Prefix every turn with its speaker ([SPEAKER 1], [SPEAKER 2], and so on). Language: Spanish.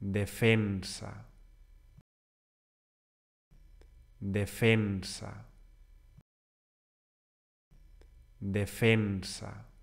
[SPEAKER 1] defensa, defensa, defensa.